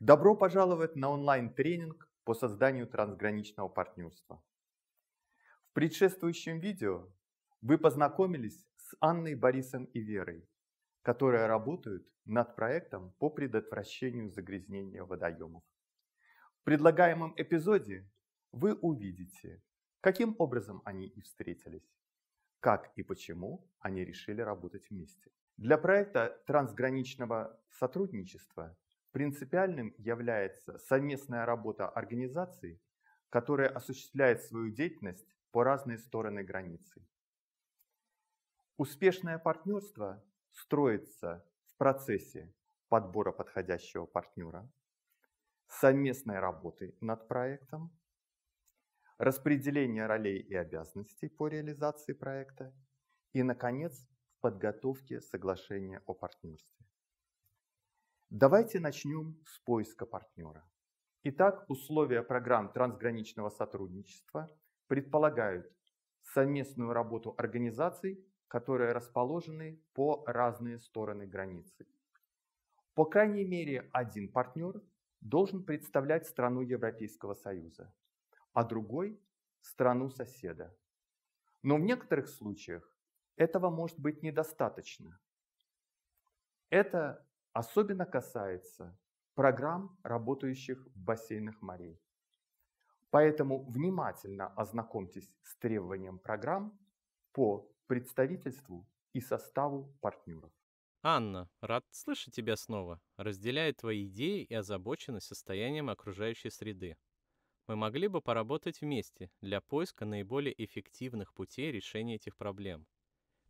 Добро пожаловать на онлайн-тренинг по созданию трансграничного партнерства. В предшествующем видео вы познакомились с Анной, Борисом и Верой, которые работают над проектом по предотвращению загрязнения водоемов. В предлагаемом эпизоде вы увидите, каким образом они и встретились, как и почему они решили работать вместе. Для проекта трансграничного сотрудничества Принципиальным является совместная работа организаций, которая осуществляет свою деятельность по разные стороны границы. Успешное партнерство строится в процессе подбора подходящего партнера, совместной работы над проектом, распределения ролей и обязанностей по реализации проекта и, наконец, в подготовке соглашения о партнерстве. Давайте начнем с поиска партнера. Итак, условия программ трансграничного сотрудничества предполагают совместную работу организаций, которые расположены по разные стороны границы. По крайней мере, один партнер должен представлять страну Европейского Союза, а другой – страну соседа. Но в некоторых случаях этого может быть недостаточно. Это особенно касается программ, работающих в бассейнах морей. Поэтому внимательно ознакомьтесь с требованием программ по представительству и составу партнеров. Анна, рад слышать тебя снова. Разделяю твои идеи и озабоченность состоянием окружающей среды. Мы могли бы поработать вместе для поиска наиболее эффективных путей решения этих проблем.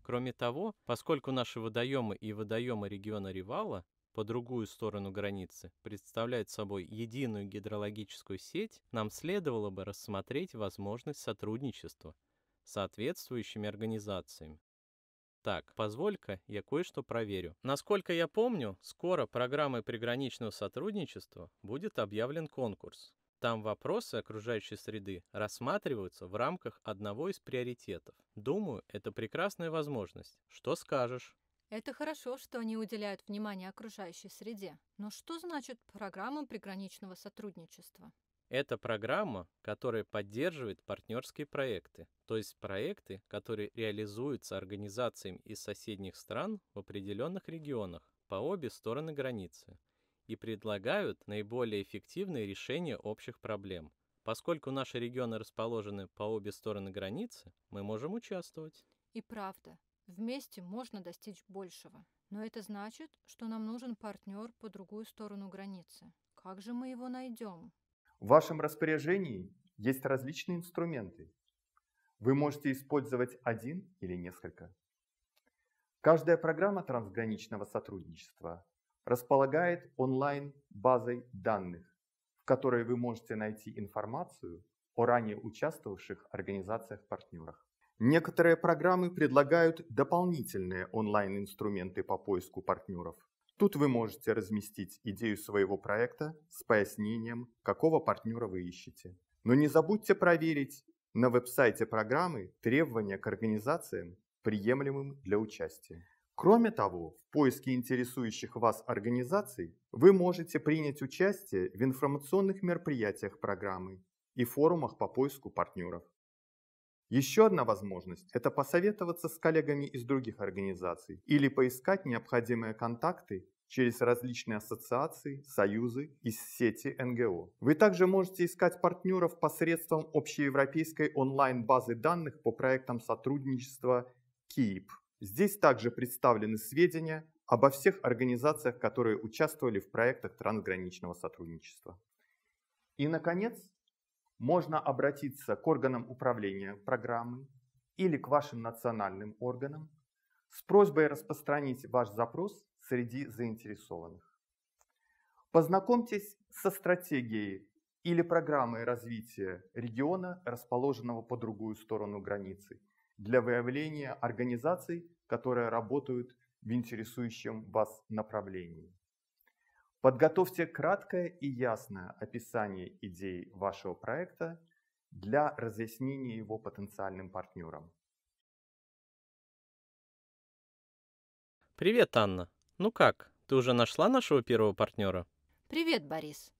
Кроме того, поскольку наши водоемы и водоемы региона Ривала по другую сторону границы представляют собой единую гидрологическую сеть, нам следовало бы рассмотреть возможность сотрудничества с соответствующими организациями. Так, позволь-ка я кое-что проверю. Насколько я помню, скоро программой приграничного сотрудничества будет объявлен конкурс, там вопросы окружающей среды рассматриваются в рамках одного из приоритетов. Думаю, это прекрасная возможность. Что скажешь? Это хорошо, что они уделяют внимание окружающей среде. Но что значит программа приграничного сотрудничества? Это программа, которая поддерживает партнерские проекты, то есть проекты, которые реализуются организациями из соседних стран в определенных регионах по обе стороны границы и предлагают наиболее эффективные решения общих проблем. Поскольку наши регионы расположены по обе стороны границы, мы можем участвовать. И правда, вместе можно достичь большего. Но это значит, что нам нужен партнер по другую сторону границы. Как же мы его найдем? В вашем распоряжении есть различные инструменты. Вы можете использовать один или несколько. Каждая программа трансграничного сотрудничества располагает онлайн-базой данных, в которой вы можете найти информацию о ранее участвовавших организациях-партнерах. Некоторые программы предлагают дополнительные онлайн-инструменты по поиску партнеров. Тут вы можете разместить идею своего проекта с пояснением, какого партнера вы ищете. Но не забудьте проверить на веб-сайте программы требования к организациям, приемлемым для участия. Кроме того, в поиске интересующих вас организаций вы можете принять участие в информационных мероприятиях программы и форумах по поиску партнеров. Еще одна возможность – это посоветоваться с коллегами из других организаций или поискать необходимые контакты через различные ассоциации, союзы и сети НГО. Вы также можете искать партнеров посредством общеевропейской онлайн-базы данных по проектам сотрудничества КИИП. Здесь также представлены сведения обо всех организациях, которые участвовали в проектах трансграничного сотрудничества. И, наконец, можно обратиться к органам управления программы или к вашим национальным органам с просьбой распространить ваш запрос среди заинтересованных. Познакомьтесь со стратегией или программой развития региона, расположенного по другую сторону границы, для выявления организаций, которые работают в интересующем вас направлении. Подготовьте краткое и ясное описание идей вашего проекта для разъяснения его потенциальным партнерам. Привет, Анна. Ну как, ты уже нашла нашего первого партнера? Привет, Борис.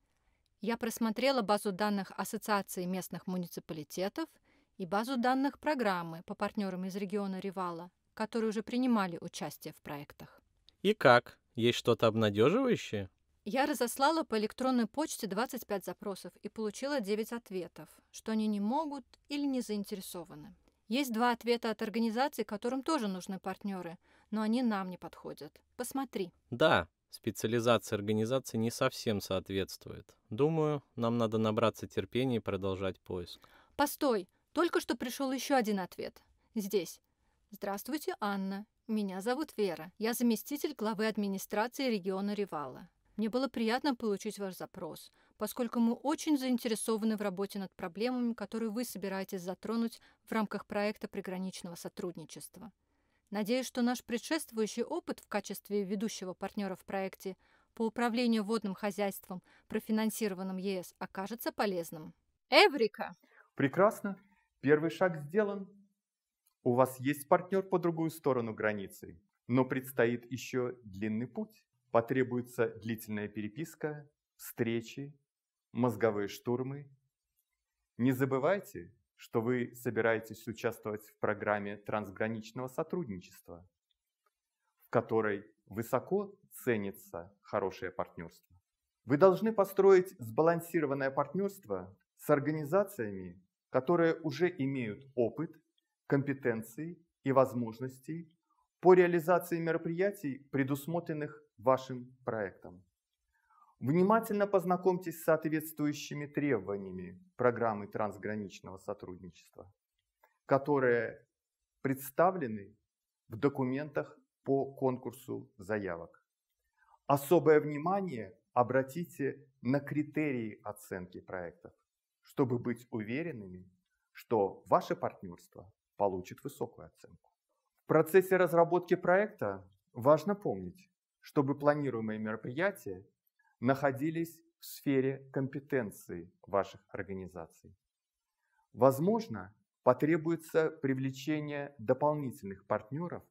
Я просмотрела базу данных Ассоциации местных муниципалитетов – и базу данных программы по партнерам из региона Ревала, которые уже принимали участие в проектах. И как? Есть что-то обнадеживающее? Я разослала по электронной почте 25 запросов и получила 9 ответов, что они не могут или не заинтересованы. Есть два ответа от организаций, которым тоже нужны партнеры, но они нам не подходят. Посмотри. Да, специализация организации не совсем соответствует. Думаю, нам надо набраться терпения и продолжать поиск. Постой, только что пришел еще один ответ. Здесь. «Здравствуйте, Анна. Меня зовут Вера. Я заместитель главы администрации региона Ревала. Мне было приятно получить ваш запрос, поскольку мы очень заинтересованы в работе над проблемами, которые вы собираетесь затронуть в рамках проекта приграничного сотрудничества. Надеюсь, что наш предшествующий опыт в качестве ведущего партнера в проекте по управлению водным хозяйством, профинансированным ЕС, окажется полезным. Эврика! Прекрасно. Первый шаг сделан. У вас есть партнер по другую сторону границы, но предстоит еще длинный путь. Потребуется длительная переписка, встречи, мозговые штурмы. Не забывайте, что вы собираетесь участвовать в программе трансграничного сотрудничества, в которой высоко ценится хорошее партнерство. Вы должны построить сбалансированное партнерство с организациями, которые уже имеют опыт, компетенции и возможности по реализации мероприятий, предусмотренных вашим проектом. Внимательно познакомьтесь с соответствующими требованиями программы трансграничного сотрудничества, которые представлены в документах по конкурсу заявок. Особое внимание обратите на критерии оценки проектов чтобы быть уверенными, что ваше партнерство получит высокую оценку. В процессе разработки проекта важно помнить, чтобы планируемые мероприятия находились в сфере компетенции ваших организаций. Возможно, потребуется привлечение дополнительных партнеров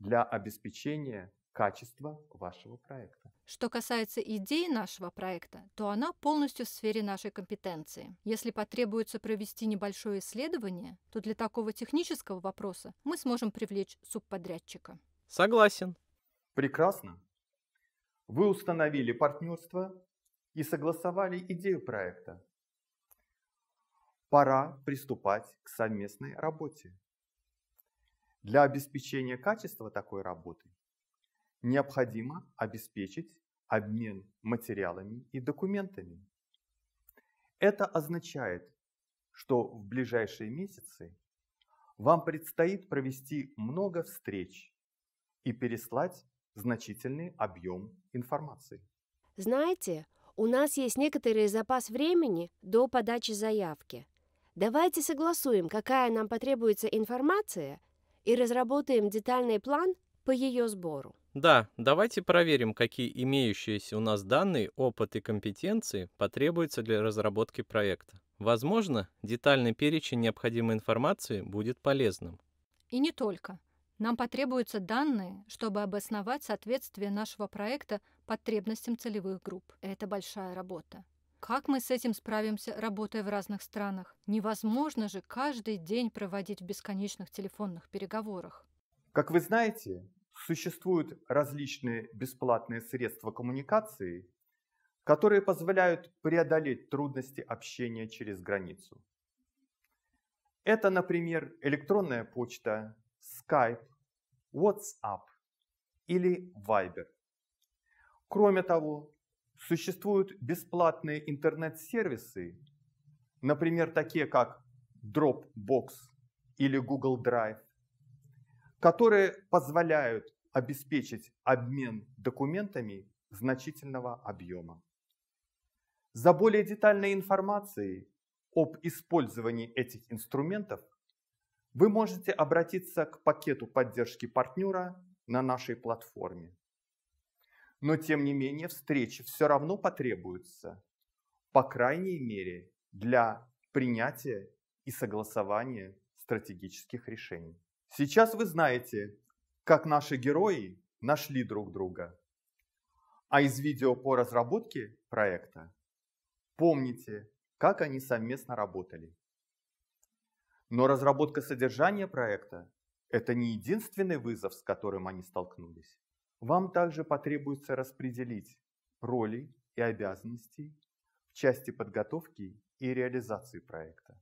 для обеспечения качество вашего проекта. Что касается идеи нашего проекта, то она полностью в сфере нашей компетенции. Если потребуется провести небольшое исследование, то для такого технического вопроса мы сможем привлечь субподрядчика. Согласен. Прекрасно. Вы установили партнерство и согласовали идею проекта. Пора приступать к совместной работе. Для обеспечения качества такой работы необходимо обеспечить обмен материалами и документами. Это означает, что в ближайшие месяцы вам предстоит провести много встреч и переслать значительный объем информации. Знаете, у нас есть некоторый запас времени до подачи заявки. Давайте согласуем, какая нам потребуется информация, и разработаем детальный план по ее сбору. Да, давайте проверим, какие имеющиеся у нас данные, опыт и компетенции потребуются для разработки проекта. Возможно, детальный перечень необходимой информации будет полезным. И не только. Нам потребуются данные, чтобы обосновать соответствие нашего проекта потребностям целевых групп. Это большая работа. Как мы с этим справимся, работая в разных странах? Невозможно же каждый день проводить в бесконечных телефонных переговорах. Как вы знаете, существуют различные бесплатные средства коммуникации, которые позволяют преодолеть трудности общения через границу. Это, например, электронная почта, Skype, WhatsApp или Viber. Кроме того, существуют бесплатные интернет-сервисы, например, такие как Dropbox или Google Drive, которые позволяют обеспечить обмен документами значительного объема. За более детальной информацией об использовании этих инструментов вы можете обратиться к пакету поддержки партнера на нашей платформе. Но тем не менее встречи все равно потребуются, по крайней мере для принятия и согласования стратегических решений. Сейчас вы знаете, как наши герои нашли друг друга. А из видео по разработке проекта помните, как они совместно работали. Но разработка содержания проекта – это не единственный вызов, с которым они столкнулись. Вам также потребуется распределить роли и обязанности в части подготовки и реализации проекта.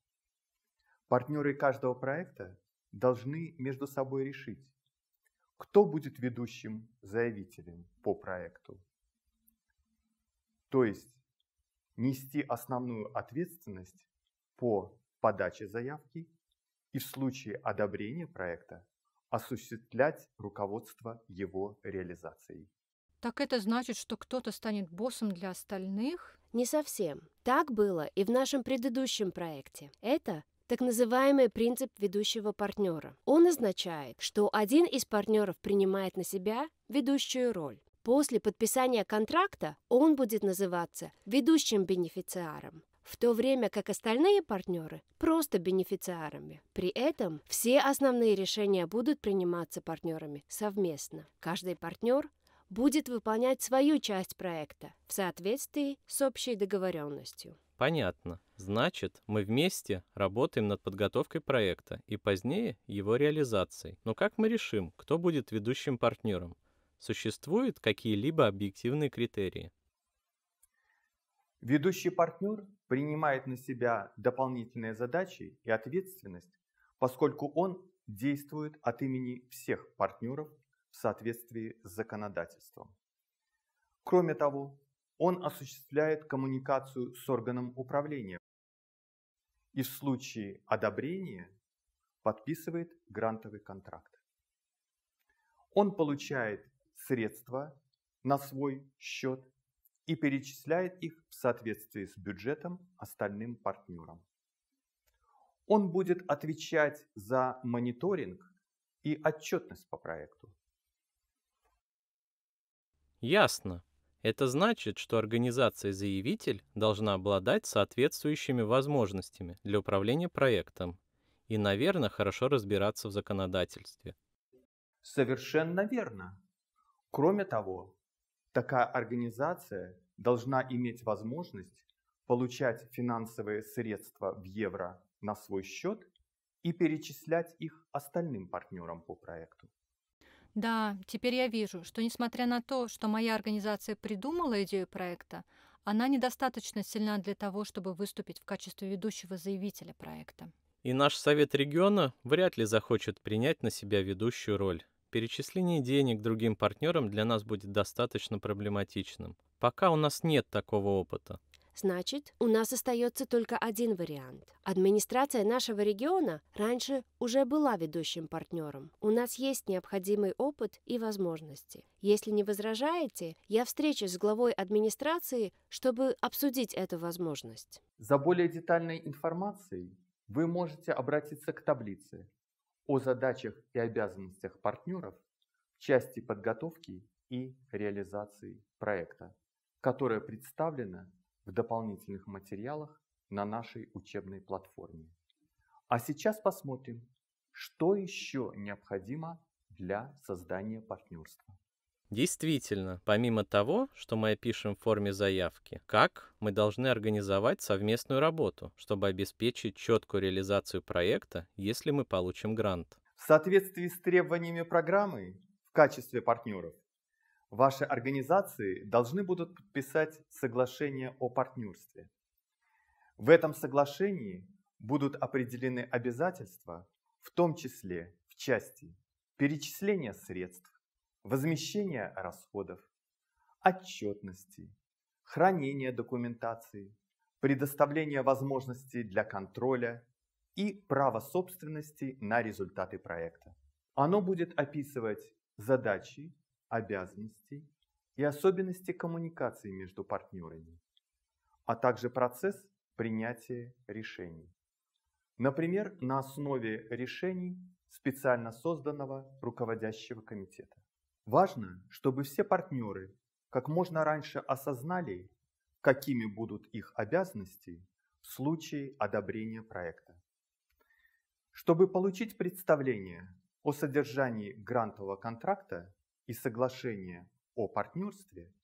Партнеры каждого проекта должны между собой решить, кто будет ведущим заявителем по проекту? То есть нести основную ответственность по подаче заявки и в случае одобрения проекта осуществлять руководство его реализацией. Так это значит, что кто-то станет боссом для остальных? Не совсем. Так было и в нашем предыдущем проекте. Это так называемый принцип ведущего партнера. Он означает, что один из партнеров принимает на себя ведущую роль. После подписания контракта он будет называться ведущим бенефициаром в то время как остальные партнеры просто бенефициарами. При этом все основные решения будут приниматься партнерами совместно. Каждый партнер будет выполнять свою часть проекта в соответствии с общей договоренностью. Понятно. Значит, мы вместе работаем над подготовкой проекта и позднее его реализацией. Но как мы решим, кто будет ведущим партнером? Существуют какие-либо объективные критерии? Ведущий партнер принимает на себя дополнительные задачи и ответственность, поскольку он действует от имени всех партнеров в соответствии с законодательством. Кроме того, он осуществляет коммуникацию с органом управления и в случае одобрения подписывает грантовый контракт. Он получает средства на свой счет и перечисляет их в соответствии с бюджетом остальным партнерам. Он будет отвечать за мониторинг и отчетность по проекту. Ясно. Это значит, что организация-заявитель должна обладать соответствующими возможностями для управления проектом и, наверное, хорошо разбираться в законодательстве. Совершенно верно. Кроме того, такая организация должна иметь возможность получать финансовые средства в евро на свой счет и перечислять их остальным партнерам по проекту. Да, теперь я вижу, что несмотря на то, что моя организация придумала идею проекта, она недостаточно сильна для того, чтобы выступить в качестве ведущего заявителя проекта. И наш совет региона вряд ли захочет принять на себя ведущую роль. Перечисление денег другим партнерам для нас будет достаточно проблематичным. Пока у нас нет такого опыта. Значит, у нас остается только один вариант. Администрация нашего региона раньше уже была ведущим партнером. У нас есть необходимый опыт и возможности. Если не возражаете, я встречусь с главой администрации, чтобы обсудить эту возможность. За более детальной информацией вы можете обратиться к таблице о задачах и обязанностях партнеров в части подготовки и реализации проекта, которая представлена в дополнительных материалах на нашей учебной платформе. А сейчас посмотрим, что еще необходимо для создания партнерства. Действительно, помимо того, что мы опишем в форме заявки, как мы должны организовать совместную работу, чтобы обеспечить четкую реализацию проекта, если мы получим грант. В соответствии с требованиями программы в качестве партнеров Ваши организации должны будут подписать соглашение о партнерстве. В этом соглашении будут определены обязательства, в том числе в части перечисления средств, возмещения расходов, отчетности, хранения документации, предоставления возможностей для контроля и права собственности на результаты проекта. Оно будет описывать задачи обязанностей и особенности коммуникации между партнерами, а также процесс принятия решений. Например, на основе решений специально созданного руководящего комитета. Важно, чтобы все партнеры как можно раньше осознали, какими будут их обязанности в случае одобрения проекта. Чтобы получить представление о содержании грантового контракта и соглашение о партнерстве,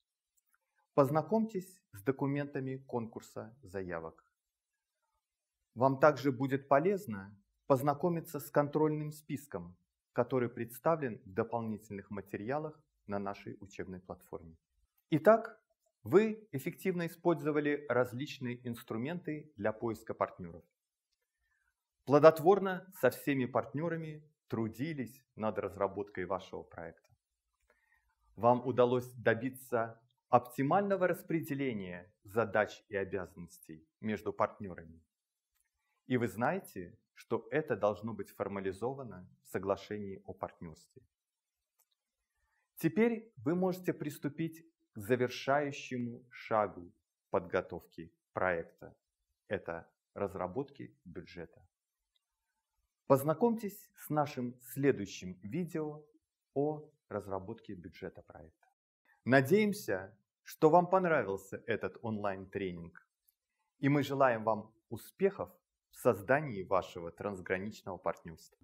познакомьтесь с документами конкурса заявок. Вам также будет полезно познакомиться с контрольным списком, который представлен в дополнительных материалах на нашей учебной платформе. Итак, вы эффективно использовали различные инструменты для поиска партнеров. Плодотворно со всеми партнерами трудились над разработкой вашего проекта вам удалось добиться оптимального распределения задач и обязанностей между партнерами. И вы знаете, что это должно быть формализовано в соглашении о партнерстве. Теперь вы можете приступить к завершающему шагу подготовки проекта. Это разработки бюджета. Познакомьтесь с нашим следующим видео о разработки бюджета проекта. Надеемся, что вам понравился этот онлайн-тренинг, и мы желаем вам успехов в создании вашего трансграничного партнерства.